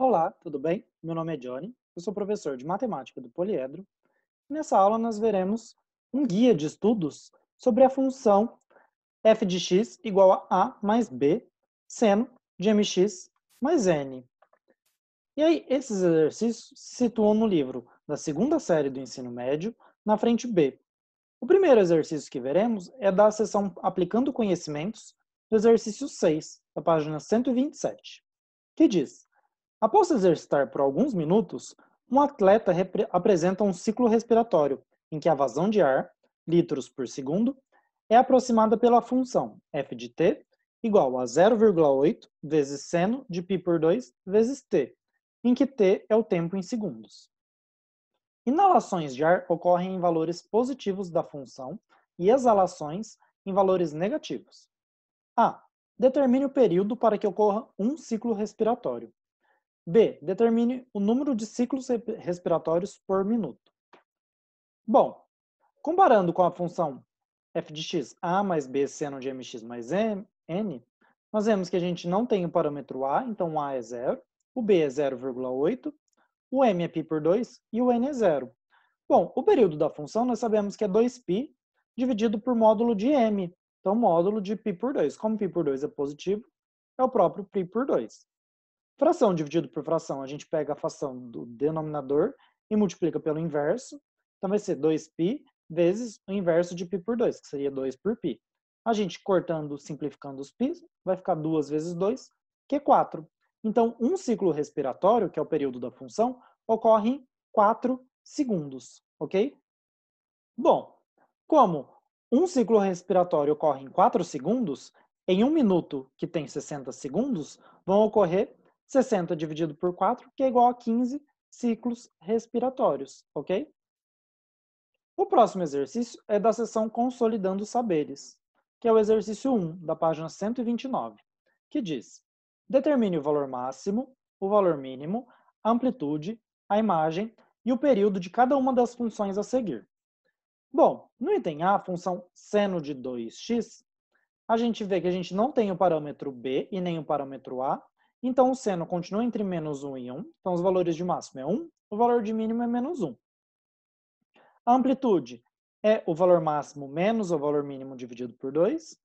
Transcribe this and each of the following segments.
Olá, tudo bem? Meu nome é Johnny, eu sou professor de matemática do poliedro. Nessa aula nós veremos um guia de estudos sobre a função f de x igual a a mais b, seno de mx mais n. E aí, esses exercícios se situam no livro da segunda série do ensino médio, na frente B. O primeiro exercício que veremos é da seção Aplicando Conhecimentos, do exercício 6, da página 127, que diz Após se exercitar por alguns minutos, um atleta apresenta um ciclo respiratório, em que a vazão de ar, litros por segundo, é aproximada pela função f de t igual a 0,8 vezes seno de π por 2 vezes t, em que t é o tempo em segundos. Inalações de ar ocorrem em valores positivos da função e exalações em valores negativos. A. Determine o período para que ocorra um ciclo respiratório. B. Determine o número de ciclos respiratórios por minuto. Bom, comparando com a função f de x a mais b seno de mx mais n, nós vemos que a gente não tem o parâmetro a, então a é zero, o b é 0,8, o m é π por 2 e o n é zero. Bom, o período da função nós sabemos que é 2π dividido por módulo de m, então módulo de π por 2. Como π por 2 é positivo, é o próprio π por 2. Fração dividido por fração, a gente pega a fração do denominador e multiplica pelo inverso. Então vai ser 2π vezes o inverso de π por 2, que seria 2 por π. A gente cortando, simplificando os π, vai ficar 2 vezes 2, que é 4. Então, um ciclo respiratório, que é o período da função, ocorre em 4 segundos, ok? Bom, como um ciclo respiratório ocorre em 4 segundos, em um minuto, que tem 60 segundos, vão ocorrer 60 dividido por 4, que é igual a 15 ciclos respiratórios, ok? O próximo exercício é da seção Consolidando Saberes, que é o exercício 1, da página 129, que diz: determine o valor máximo, o valor mínimo, a amplitude, a imagem e o período de cada uma das funções a seguir. Bom, no item A, a função seno de 2x, a gente vê que a gente não tem o parâmetro b e nem o parâmetro a, então, o seno continua entre menos 1 e 1. Então, os valores de máximo é 1, o valor de mínimo é menos 1. A amplitude é o valor máximo menos o valor mínimo dividido por 2.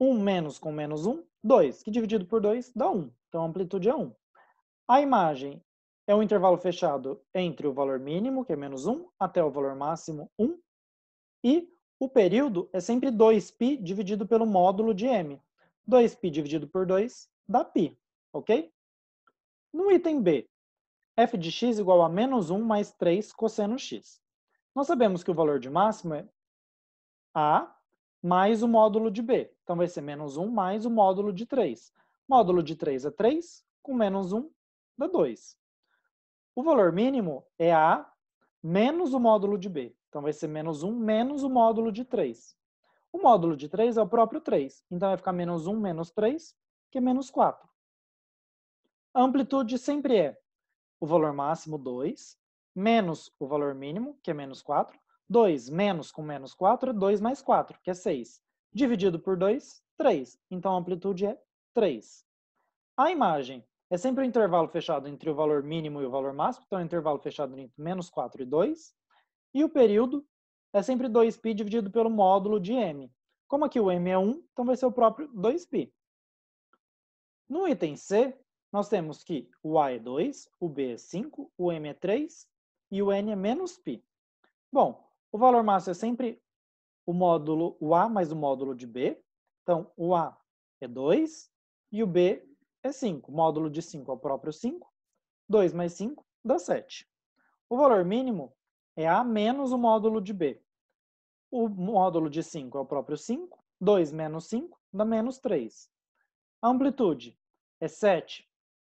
1 menos com menos 1, 2, que dividido por 2 dá 1. Então, a amplitude é 1. A imagem é o intervalo fechado entre o valor mínimo, que é menos 1, até o valor máximo 1. E o período é sempre 2π dividido pelo módulo de m. 2π dividido por 2 dá π ok? No item B, f de x igual a menos 1 mais 3 cosseno x. Nós sabemos que o valor de máximo é a mais o módulo de b. Então, vai ser menos 1 mais o módulo de 3. Módulo de 3 é 3, com menos 1 dá 2. O valor mínimo é a menos o módulo de b. Então, vai ser menos 1 menos o módulo de 3. O módulo de 3 é o próprio 3. Então, vai ficar menos 1 menos 3, que é menos 4 amplitude sempre é o valor máximo, 2, menos o valor mínimo, que é menos 4. 2 menos com menos 4 é 2 mais 4, que é 6. Dividido por 2, 3. Então, a amplitude é 3. A imagem é sempre o um intervalo fechado entre o valor mínimo e o valor máximo, então, é um intervalo fechado entre menos 4 e 2. E o período é sempre 2π dividido pelo módulo de m. Como aqui o m é 1, então vai ser o próprio 2π. No item C, nós temos que o A é 2, o B é 5, o M é 3 e o N é menos π. Bom, o valor máximo é sempre o módulo o A mais o módulo de B. Então, o A é 2 e o B é 5. módulo de 5 é o próprio 5. 2 mais 5 dá 7. O valor mínimo é A menos o módulo de B. O módulo de 5 é o próprio 5. 2 menos 5 dá menos 3. A amplitude é 7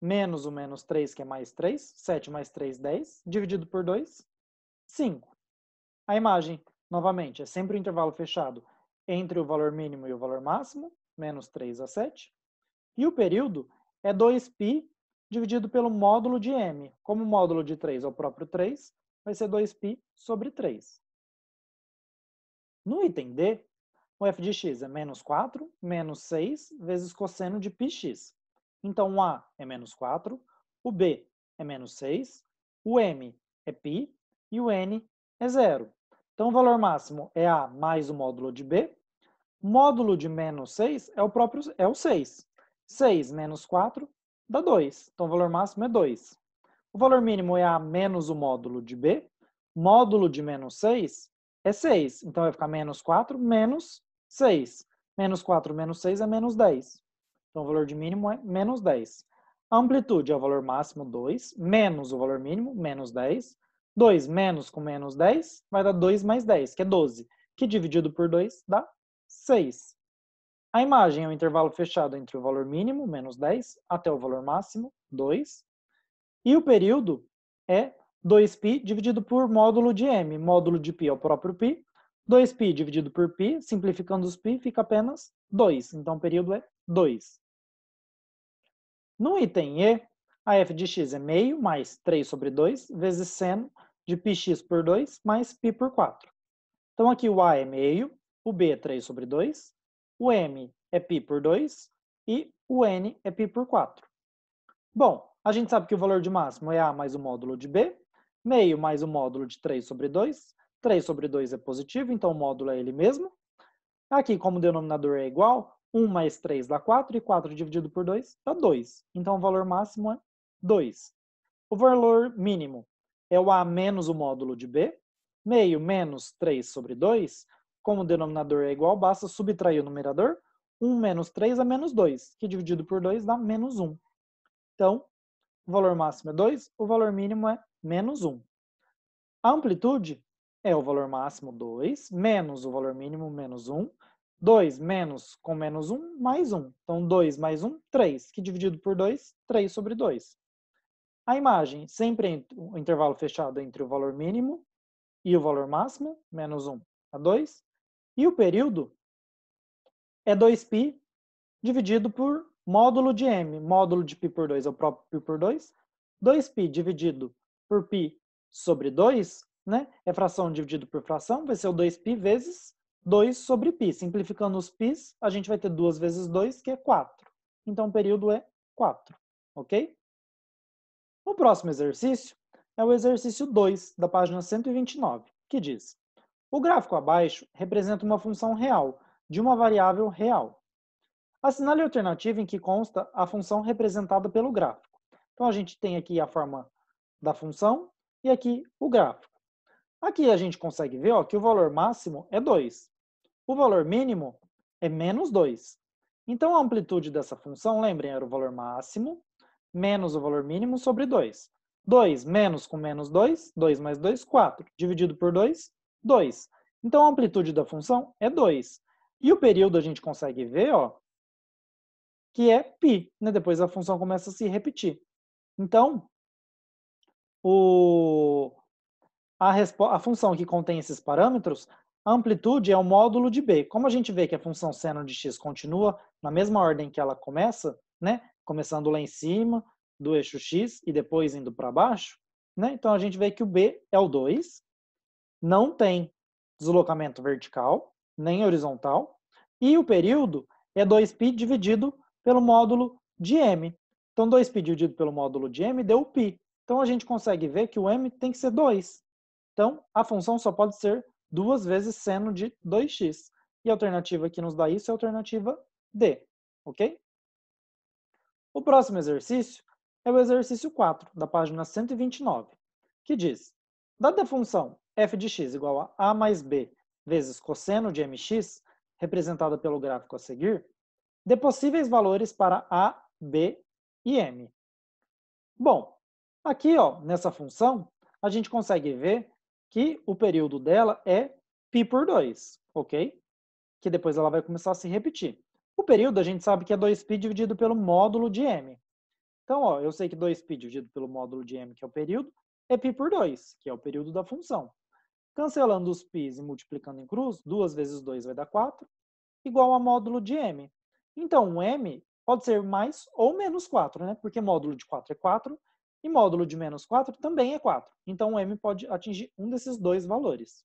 menos o menos 3, que é mais 3, 7 mais 3, 10, dividido por 2, 5. A imagem, novamente, é sempre o um intervalo fechado entre o valor mínimo e o valor máximo, menos 3 a 7. E o período é 2π dividido pelo módulo de m. Como o módulo de 3 é o próprio 3, vai ser 2π sobre 3. No item D, o f de x é menos 4 menos 6 vezes cosseno de πx. Então, o A é menos 4, o B é menos 6, o M é π e o N é zero. Então, o valor máximo é A mais o módulo de B. O módulo de menos 6 é o próprio é o 6. 6 menos 4 dá 2. Então, o valor máximo é 2. O valor mínimo é A menos o módulo de B. Módulo de menos 6 é 6. Então, vai ficar menos 4 menos 6. Menos 4 menos 6 é menos 10. Então, o valor de mínimo é menos 10. A amplitude é o valor máximo 2, menos o valor mínimo, menos 10. 2 menos com menos 10 vai dar 2 mais 10, que é 12, que dividido por 2 dá 6. A imagem é o intervalo fechado entre o valor mínimo, menos 10, até o valor máximo, 2. E o período é 2π dividido por módulo de m. Módulo de π é o próprio π. 2π dividido por π, simplificando os π, fica apenas 2. Então, o período é 2. No item E, a f de x é meio mais 3 sobre 2 vezes seno de πx por 2 mais π por 4. Então aqui o a é meio, o b é 3 sobre 2, o m é π por 2 e o n é π por 4. Bom, a gente sabe que o valor de máximo é a mais o módulo de b, meio mais o módulo de 3 sobre 2, 3 sobre 2 é positivo, então o módulo é ele mesmo. Aqui, como o denominador é igual, 1 mais 3 dá 4, e 4 dividido por 2 dá 2. Então, o valor máximo é 2. O valor mínimo é o A menos o módulo de B, meio menos 3 sobre 2, como o denominador é igual, basta subtrair o numerador, 1 menos 3 é menos 2, que dividido por 2 dá menos 1. Então, o valor máximo é 2, o valor mínimo é menos 1. A amplitude é o valor máximo 2, menos o valor mínimo, menos 1, 2 menos com menos 1, mais 1. Então, 2 mais 1, 3, que dividido por 2, 3 sobre 2. A imagem sempre o intervalo fechado entre o valor mínimo e o valor máximo, menos 1 a 2. E o período é 2π dividido por módulo de m. Módulo de π por 2 é o próprio π por 2. 2π dividido por π sobre 2, né? é fração dividido por fração, vai ser o 2π vezes 2 sobre π. Simplificando os π, a gente vai ter 2 vezes 2, que é 4. Então, o período é 4, ok? O próximo exercício é o exercício 2, da página 129, que diz o gráfico abaixo representa uma função real, de uma variável real. Assinale a alternativa em que consta a função representada pelo gráfico. Então, a gente tem aqui a forma da função e aqui o gráfico. Aqui a gente consegue ver ó, que o valor máximo é 2. O valor mínimo é menos 2. Então, a amplitude dessa função, lembrem, era o valor máximo menos o valor mínimo sobre 2. 2 menos com menos 2, 2 mais 2, 4. Dividido por 2, 2. Então, a amplitude da função é 2. E o período a gente consegue ver, ó, que é π. Né? Depois a função começa a se repetir. Então, o, a, a função que contém esses parâmetros a amplitude é o módulo de B. Como a gente vê que a função seno de x continua na mesma ordem que ela começa, né? Começando lá em cima do eixo x e depois indo para baixo, né? Então a gente vê que o B é o 2, não tem deslocamento vertical nem horizontal, e o período é 2π dividido pelo módulo de m. Então 2π dividido pelo módulo de m deu π. Então a gente consegue ver que o m tem que ser 2. Então a função só pode ser duas vezes seno de 2x. E a alternativa que nos dá isso é a alternativa D, ok? O próximo exercício é o exercício 4, da página 129, que diz, dada a função f de x igual a a mais b vezes cosseno de mx, representada pelo gráfico a seguir, dê possíveis valores para a, b e m. Bom, aqui ó, nessa função, a gente consegue ver que o período dela é π por 2, ok? Que depois ela vai começar a se repetir. O período a gente sabe que é 2π dividido pelo módulo de m. Então, ó, eu sei que 2π dividido pelo módulo de m, que é o período, é π por 2, que é o período da função. Cancelando os π e multiplicando em cruz, 2 vezes 2 vai dar 4, igual a módulo de m. Então, o m pode ser mais ou menos 4, né? Porque módulo de 4 é 4 e módulo de menos 4 também é 4. Então, o m pode atingir um desses dois valores.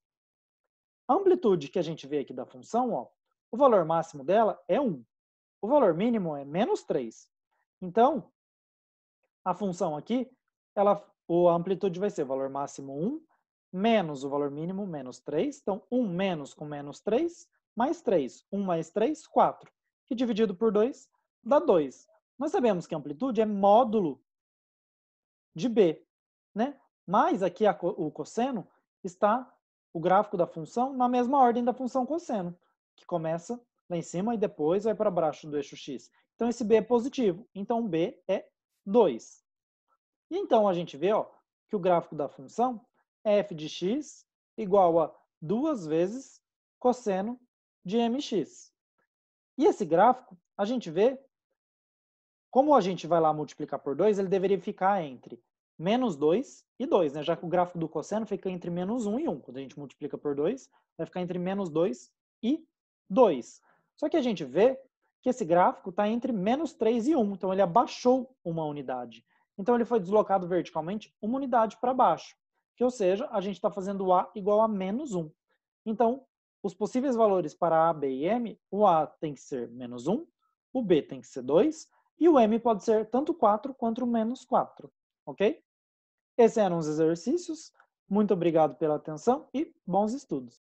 A amplitude que a gente vê aqui da função, ó, o valor máximo dela é 1. O valor mínimo é menos 3. Então, a função aqui, ela, a amplitude vai ser o valor máximo 1, menos o valor mínimo, menos 3. Então, 1 menos com menos 3, mais 3. 1 mais 3, 4. E dividido por 2, dá 2. Nós sabemos que a amplitude é módulo de b, né? Mas aqui a, o cosseno está o gráfico da função na mesma ordem da função cosseno, que começa lá em cima e depois vai para baixo do eixo x. Então esse b é positivo, então b é 2. E então a gente vê ó, que o gráfico da função é f de x igual a duas vezes cosseno de mx. E esse gráfico a gente vê como a gente vai lá multiplicar por 2, ele deveria ficar entre menos 2 e 2, né? Já que o gráfico do cosseno fica entre menos 1 e 1. Quando a gente multiplica por 2, vai ficar entre menos 2 e 2. Só que a gente vê que esse gráfico está entre menos 3 e 1, então ele abaixou uma unidade. Então ele foi deslocado verticalmente uma unidade para baixo, que ou seja, a gente está fazendo A igual a menos 1. Então, os possíveis valores para A, B e M, o A tem que ser menos 1, o B tem que ser 2 e o m pode ser tanto 4 quanto menos 4, ok? Esses eram os exercícios. Muito obrigado pela atenção e bons estudos.